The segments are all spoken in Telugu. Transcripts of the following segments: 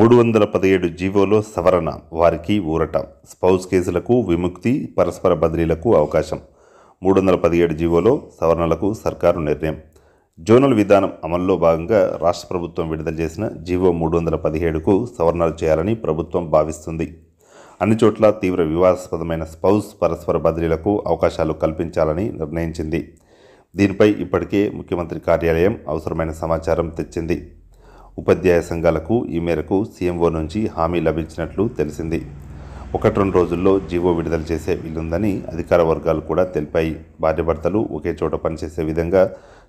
మూడు వందల పదిహేడు జీవోలో సవరణ వారికి ఊరట స్పౌస్ కేసులకు విముక్తి పరస్పర బదిలీలకు అవకాశం మూడు వందల పదిహేడు జీవోలో సవరణలకు సర్కారు నిర్ణయం జోనల్ విధానం అమల్లో భాగంగా రాష్ట్ర ప్రభుత్వం విడుదల చేసిన జీవో మూడు వందల పదిహేడుకు సవరణలు చేయాలని ప్రభుత్వం భావిస్తుంది అన్ని చోట్ల తీవ్ర వివాదాస్పదమైన స్పౌస్ పరస్పర బదిలీలకు అవకాశాలు కల్పించాలని నిర్ణయించింది దీనిపై ఇప్పటికే ముఖ్యమంత్రి కార్యాలయం అవసరమైన సమాచారం తెచ్చింది ఉపాధ్యాయ సంఘాలకు ఈ మేరకు సీఎంఓ నుంచి హామీ లభించినట్లు తెలిసింది ఒకటి రెండు రోజుల్లో జీవో విడుదల చేసే వీలుందని అధికార వర్గాలు కూడా తెలిపాయి భార్యభర్తలు ఒకే చోట పనిచేసే విధంగా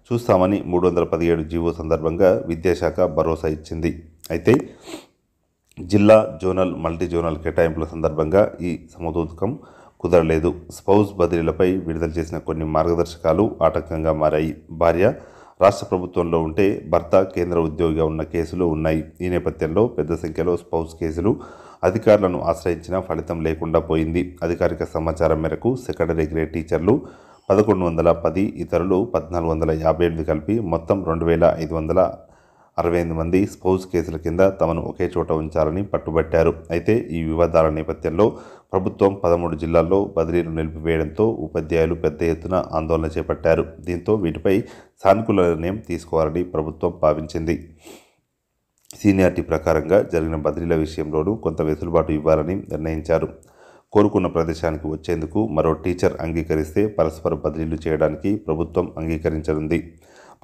చూస్తామని మూడు వందల పదిహేడు జీవో సందర్భంగా విద్యాశాఖ భరోసా ఇచ్చింది అయితే జిల్లా జోనల్ మల్టీ జోనల్ కేటాయింపుల సందర్భంగా ఈ సమతూతకం కుదరలేదు స్పౌస్ బదిలీలపై విడుదల చేసిన కొన్ని మార్గదర్శకాలు ఆటంకంగా మారాయి భార్య రాష్ట్ర ప్రభుత్వంలో ఉంటే భర్త కేంద్ర ఉద్యోగిగా ఉన్న కేసులు ఉన్నాయి ఈ నేపథ్యంలో పెద్ద సంఖ్యలో స్పౌస్ కేసులు అధికారులను ఆశ్రయించిన ఫలితం లేకుండా పోయింది అధికారిక సమాచారం మేరకు సెకండరీ గ్రేడ్ టీచర్లు పదకొండు వందల పది ఇతరులు పద్నాలుగు వందల యాభై ఎనిమిది కలిపి మొత్తం రెండు వేల ఐదు వందల అరవై ఎనిమిది మంది స్పౌజ్ కేసుల కింద తమను ఒకే చోట ఉంచాలని పట్టుబట్టారు అయితే ఈ వివాదాల నేపథ్యంలో ప్రభుత్వం పదమూడు జిల్లాల్లో బదిలీలు నిలిపివేయడంతో ఉపాధ్యాయులు పెద్ద ఎత్తున ఆందోళన చేపట్టారు దీంతో వీటిపై సానుకూల నిర్ణయం తీసుకోవాలని ప్రభుత్వం భావించింది సీనియారిటీ ప్రకారంగా జరిగిన బదిలీల విషయంలోనూ కొంత వెసులుబాటు ఇవ్వాలని నిర్ణయించారు కోరుకున్న ప్రదేశానికి వచ్చేందుకు మరో టీచర్ అంగీకరిస్తే పరస్పర బదిలీలు చేయడానికి ప్రభుత్వం అంగీకరించనుంది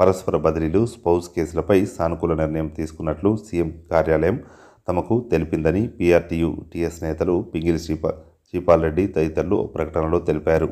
పరస్పర బదిలీలు స్పౌస్ కేసులపై సానుకూల నిర్ణయం తీసుకున్నట్లు సీఎం కార్యాలయం తమకు తెలిపిందని పీఆర్టీయూ టీఎస్ నేతలు పింగిలి శ్రీపా శ్రీపాల్రెడ్డి తదితరులు ప్రకటనలో తెలిపారు